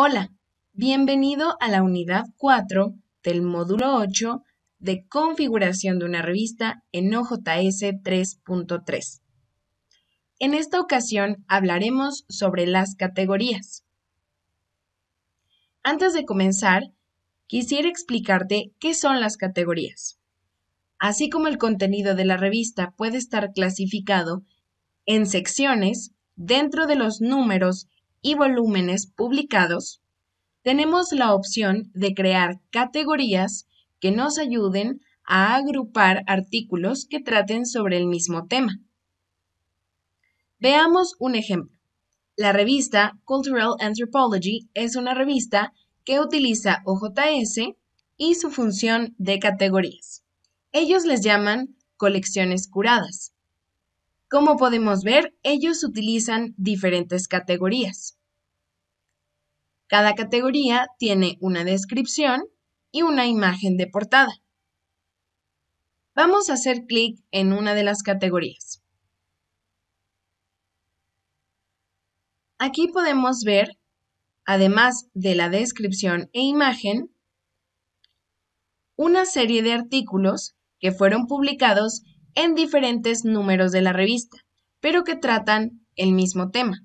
Hola, bienvenido a la unidad 4 del módulo 8 de configuración de una revista en OJS 3.3. En esta ocasión hablaremos sobre las categorías. Antes de comenzar, quisiera explicarte qué son las categorías. Así como el contenido de la revista puede estar clasificado en secciones dentro de los números y volúmenes publicados, tenemos la opción de crear categorías que nos ayuden a agrupar artículos que traten sobre el mismo tema. Veamos un ejemplo. La revista Cultural Anthropology es una revista que utiliza OJS y su función de categorías. Ellos les llaman colecciones curadas. Como podemos ver, ellos utilizan diferentes categorías. Cada categoría tiene una descripción y una imagen de portada. Vamos a hacer clic en una de las categorías. Aquí podemos ver, además de la descripción e imagen, una serie de artículos que fueron publicados en diferentes números de la revista, pero que tratan el mismo tema.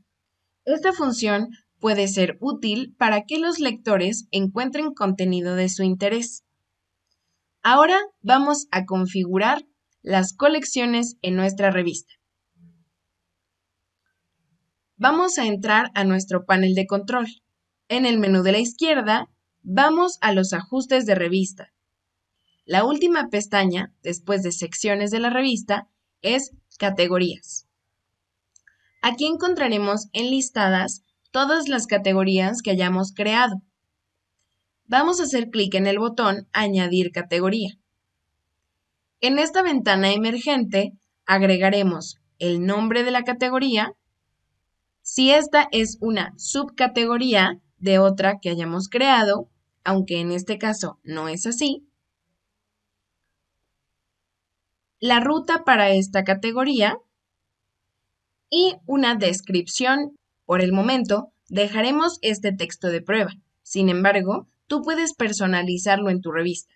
Esta función puede ser útil para que los lectores encuentren contenido de su interés. Ahora vamos a configurar las colecciones en nuestra revista. Vamos a entrar a nuestro panel de control. En el menú de la izquierda, vamos a los ajustes de revista. La última pestaña, después de secciones de la revista, es categorías. Aquí encontraremos enlistadas todas las categorías que hayamos creado. Vamos a hacer clic en el botón Añadir categoría. En esta ventana emergente agregaremos el nombre de la categoría, si esta es una subcategoría de otra que hayamos creado, aunque en este caso no es así, la ruta para esta categoría y una descripción por el momento, dejaremos este texto de prueba. Sin embargo, tú puedes personalizarlo en tu revista.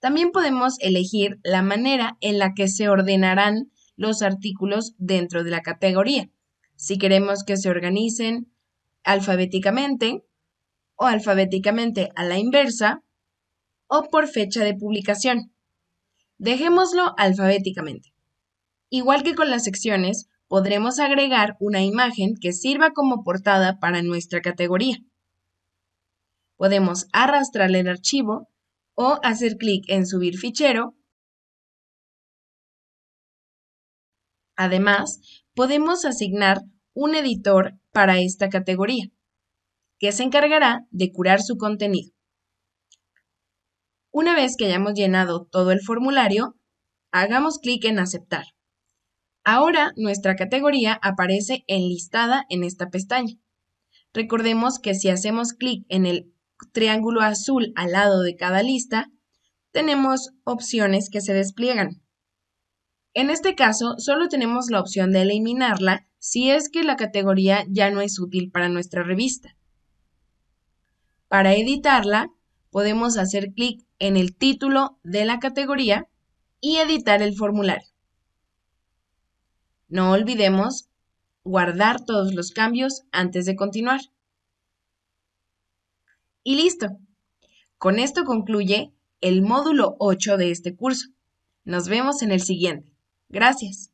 También podemos elegir la manera en la que se ordenarán los artículos dentro de la categoría. Si queremos que se organicen alfabéticamente o alfabéticamente a la inversa o por fecha de publicación. Dejémoslo alfabéticamente. Igual que con las secciones, podremos agregar una imagen que sirva como portada para nuestra categoría. Podemos arrastrar el archivo o hacer clic en Subir fichero. Además, podemos asignar un editor para esta categoría, que se encargará de curar su contenido. Una vez que hayamos llenado todo el formulario, hagamos clic en Aceptar. Ahora nuestra categoría aparece enlistada en esta pestaña. Recordemos que si hacemos clic en el triángulo azul al lado de cada lista, tenemos opciones que se despliegan. En este caso, solo tenemos la opción de eliminarla si es que la categoría ya no es útil para nuestra revista. Para editarla, podemos hacer clic en el título de la categoría y editar el formulario. No olvidemos guardar todos los cambios antes de continuar. Y listo. Con esto concluye el módulo 8 de este curso. Nos vemos en el siguiente. Gracias.